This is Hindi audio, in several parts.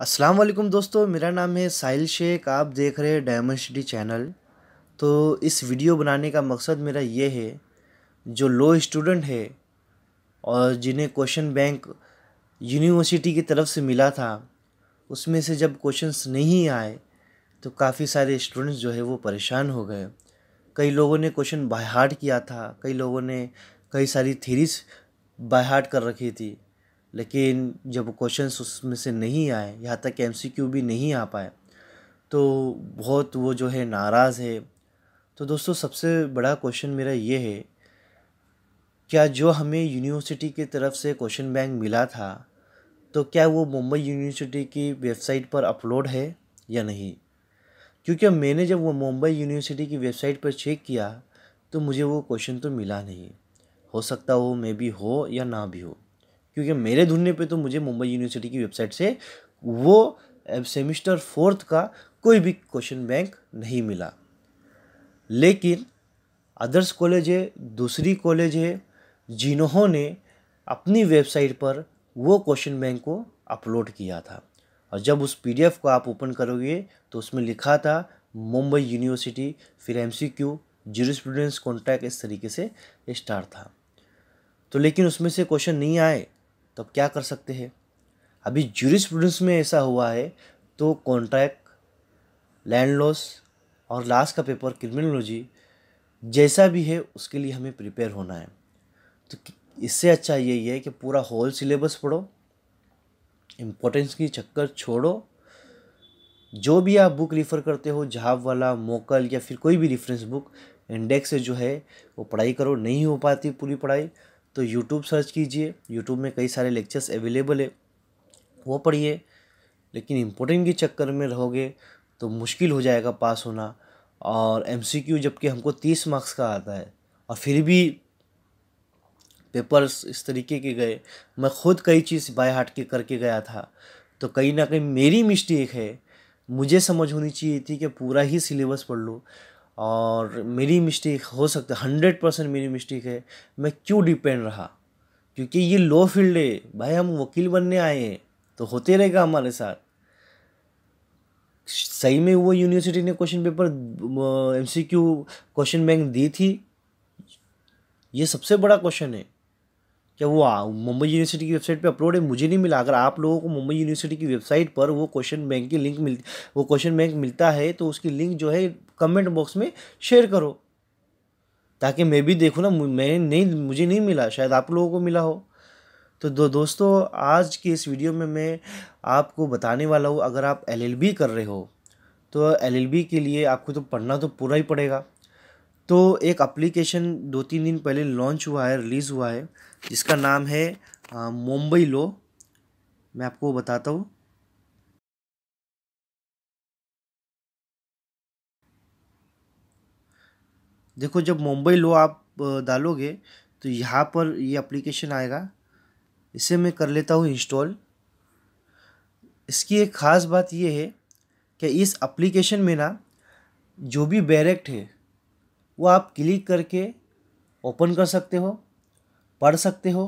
अस्सलाम वालेकुम दोस्तों मेरा नाम है साहिल शेख आप देख रहे हैं डायमंड सिटी चैनल तो इस वीडियो बनाने का मकसद मेरा ये है जो लो स्टूडेंट है और जिन्हें क्वेश्चन बैंक यूनिवर्सिटी की तरफ से मिला था उसमें से जब क्वेश्चंस नहीं आए तो काफ़ी सारे स्टूडेंट्स जो है वो परेशान हो गए कई लोगों ने क्वेश्चन बाय हार्ट किया था कई लोगों ने कई सारी थीरीज बाय हार्ट कर रखी थी लेकिन जब क्वेश्चन उसमें से नहीं आए यहाँ तक एम भी नहीं आ पाए तो बहुत वो जो है नाराज़ है तो दोस्तों सबसे बड़ा क्वेश्चन मेरा ये है क्या जो हमें यूनिवर्सिटी की तरफ से क्वेश्चन बैंक मिला था तो क्या वो मुंबई यूनिवर्सिटी की वेबसाइट पर अपलोड है या नहीं क्योंकि मैंने जब वो मुंबई यूनिवर्सिटी की वेबसाइट पर चेक किया तो मुझे वो क्वेश्चन तो मिला नहीं हो सकता वो मे भी हो या ना भी हो क्योंकि मेरे ढूंढने पे तो मुझे मुंबई यूनिवर्सिटी की वेबसाइट से वो सेमिस्टर फोर्थ का कोई भी क्वेश्चन बैंक नहीं मिला लेकिन अदर्स कॉलेज है दूसरी कॉलेज है जिन्होंने अपनी वेबसाइट पर वो क्वेश्चन बैंक को अपलोड किया था और जब उस पी को आप ओपन करोगे तो उसमें लिखा था मुंबई यूनिवर्सिटी फिर M C Q zero contact इस तरीके से स्टार्ट था तो लेकिन उसमें से क्वेश्चन नहीं आए तो अब क्या कर सकते हैं अभी जूरिस्प्रूडेंस में ऐसा हुआ है तो कॉन्ट्रैक्ट लैंड लॉस और लास्ट का पेपर क्रिमिनोलॉजी जैसा भी है उसके लिए हमें प्रिपेयर होना है तो इससे अच्छा यही है कि पूरा होल सिलेबस पढ़ो इम्पोर्टेंस की चक्कर छोड़ो जो भी आप बुक रिफ़र करते हो जहाब वाला मोकल या फिर कोई भी रिफरेंस बुक इंडेक्स से जो है वो पढ़ाई करो नहीं हो पाती पूरी पढ़ाई तो यूट्यूब सर्च कीजिए यूट्यूब में कई सारे लेक्चर्स अवेलेबल है वो पढ़िए लेकिन इम्पोर्टेंट के चक्कर में रहोगे तो मुश्किल हो जाएगा पास होना और क्यू जबकि हमको तीस मार्क्स का आता है और फिर भी पेपर्स इस तरीके के गए मैं खुद कई चीज़ बाय हार्ट के करके गया था तो कहीं ना कहीं मेरी मिस्टेक है मुझे समझ होनी चाहिए थी कि पूरा ही सिलेबस पढ़ लूँ और मेरी मिस्टेक हो सकता है हंड्रेड परसेंट मेरी मिस्टेक है मैं क्यों डिपेंड रहा क्योंकि ये लो फील्ड है भाई हम वकील बनने आए हैं तो होते रहेगा हमारे साथ सही में वो यूनिवर्सिटी ने question paper MCQ question bank दी थी ये सबसे बड़ा क्वेश्चन है क्या वो मुंबई यूनिवर्सिटी की वेबसाइट पे अपलोड है मुझे नहीं मिला अगर आप लोगों को मुंबई यूनिवर्सिटी की वेबसाइट पर वो क्वेश्चन बैंक की लिंक मिलती वो क्वेश्चन बैंक मिलता है तो उसकी लिंक जो है कमेंट बॉक्स में शेयर करो ताकि मैं भी देखूँ ना मैं नहीं मुझे नहीं मिला शायद आप लोगों को मिला हो तो दो दोस्तों आज की इस वीडियो में मैं आपको बताने वाला हूँ अगर आप एल कर रहे हो तो एल के लिए आपको तो पढ़ना तो पूरा ही पड़ेगा तो एक एप्लीकेशन दो तीन दिन पहले लॉन्च हुआ है रिलीज़ हुआ है जिसका नाम है मुंबई लो मैं आपको बताता हूँ देखो जब मुंबई लो आप डालोगे तो यहाँ पर ये एप्लीकेशन आएगा इसे मैं कर लेता हूँ इंस्टॉल इसकी एक ख़ास बात यह है कि इस एप्लीकेशन में ना जो भी बैरेक्ट है वो आप क्लिक करके ओपन कर सकते हो पढ़ सकते हो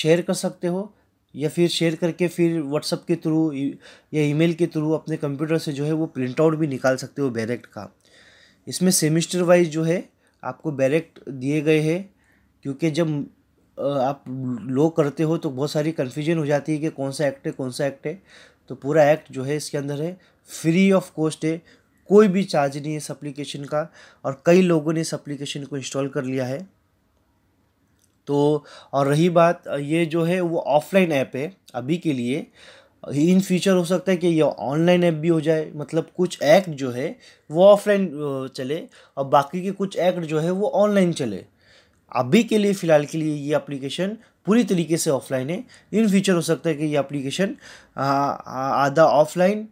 शेयर कर सकते हो या फिर शेयर करके फिर व्हाट्सअप के थ्रू या ईमेल के थ्रू अपने कंप्यूटर से जो है वो प्रिंट आउट भी निकाल सकते हो बैरेक्ट का इसमें सेमिस्टर वाइज जो है आपको बैरेक्ट दिए गए हैं क्योंकि जब आप लो करते हो तो बहुत सारी कन्फ्यूजन हो जाती है कि कौन सा एक्ट है कौन सा एक्ट है तो पूरा एक्ट जो है इसके अंदर है फ्री ऑफ कॉस्ट है कोई भी चार्ज नहीं है इस एप्लीकेशन का और कई लोगों ने इस एप्लीकेशन को इंस्टॉल कर लिया है तो और रही बात ये जो है वो ऑफलाइन ऐप है अभी के लिए इन फ्यूचर हो सकता है कि यह ऑनलाइन ऐप भी हो जाए मतलब कुछ एक्ट जो है वो ऑफलाइन चले और बाकी के कुछ एक्ट जो है वो ऑनलाइन चले अभी के लिए फ़िलहाल के लिए ये एप्लीकेशन पूरी तरीके से ऑफलाइन है इन फ्यूचर हो सकता है कि ये एप्लीकेशन आधा ऑफलाइन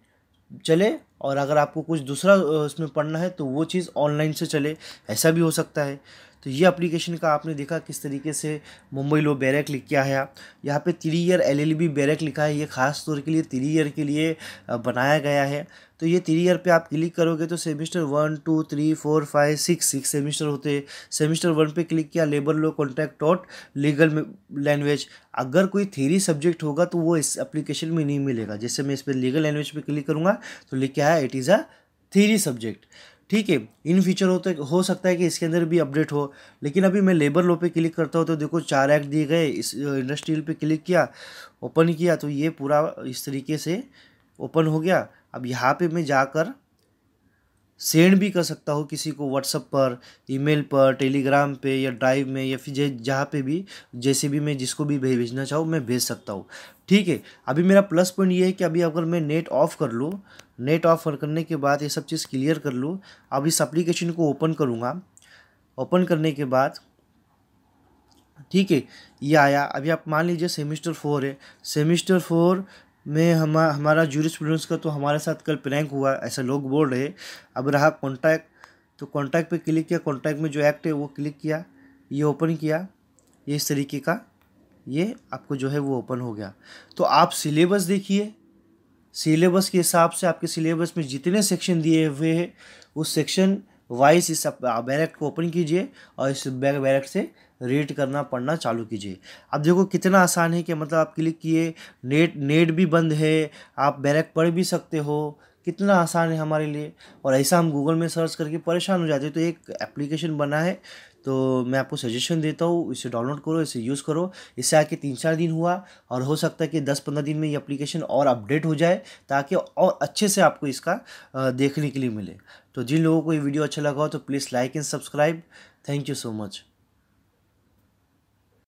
चले और अगर आपको कुछ दूसरा उसमें पढ़ना है तो वो चीज़ ऑनलाइन से चले ऐसा भी हो सकता है तो ये एप्लीकेशन का आपने देखा किस तरीके से मुंबई लो बैरक लिख किया है यहाँ पे three year L L B बैरक लिखा है ये खास तौर के लिए थ्री ईयर के लिए बनाया गया है तो ये थ्री ईयर पे आप क्लिक करोगे तो semester one two three four five six six semester होते हैं सेमिस्टर वन पे क्लिक किया labour law contract dot legal language अगर कोई थ्री सब्जेक्ट होगा तो वो इस एप्लीकेशन में नहीं मिलेगा जैसे मैं इस पर लीगल लैंग्वेज पर क्लिक करूँगा तो लिख के है it is a three subject ठीक है इन फ्यूचर होते हो सकता है कि इसके अंदर भी अपडेट हो लेकिन अभी मैं लेबर लो पे क्लिक करता हूँ तो देखो चार एक्ट दिए गए इस इंडस्ट्रियल पे क्लिक किया ओपन किया तो ये पूरा इस तरीके से ओपन हो गया अब यहाँ पे मैं जाकर सेंड भी कर सकता हूँ किसी को व्हाट्सअप पर ईमेल पर टेलीग्राम पे या ड्राइव में या फिर जहाँ पे भी जैसे भी मैं जिसको भी भेजना चाहूँ मैं भेज सकता हूँ ठीक है अभी मेरा प्लस पॉइंट ये है कि अभी अगर मैं नेट ऑफ कर लूँ नेट ऑफ करने के बाद ये सब चीज़ क्लियर कर लूँ अब इस अप्लीकेशन को ओपन करूँगा ओपन करने के बाद ठीक है ये आया अभी आप मान लीजिए सेमिस्टर फोर है सेमिस्टर फोर में हम हमारा जूरिस्प्रूडेंस का तो हमारे साथ कल प्रैंक हुआ ऐसा लोग बोल रहे अब रहा कॉन्टैक्ट तो कॉन्टैक्ट पे क्लिक किया कॉन्टैक्ट में जो एक्ट है वो क्लिक किया ये ओपन किया ये इस तरीके का ये आपको जो है वो ओपन हो गया तो आप सिलेबस देखिए सिलेबस के हिसाब से आपके सिलेबस में जितने सेक्शन दिए हुए हैं उस सेक्शन वाइज इस बैरेक्ट को ओपन कीजिए और इस बैरक से रीड करना पढ़ना चालू कीजिए अब देखो कितना आसान है कि मतलब आप क्लिक किए नेट नेट भी बंद है आप बैरक पढ़ भी सकते हो कितना आसान है हमारे लिए और ऐसा हम गूगल में सर्च करके परेशान हो जाते हैं तो एक एप्लीकेशन बना है तो मैं आपको सजेशन देता हूँ इसे डाउनलोड करो इसे यूज़ करो इससे आके तीन चार दिन हुआ और हो सकता है कि दस पंद्रह दिन में ये एप्लीकेशन और अपडेट हो जाए ताकि और अच्छे से आपको इसका देखने के लिए मिले तो जिन लोगों को ये वीडियो अच्छा लगा हो तो please like and subscribe thank you so much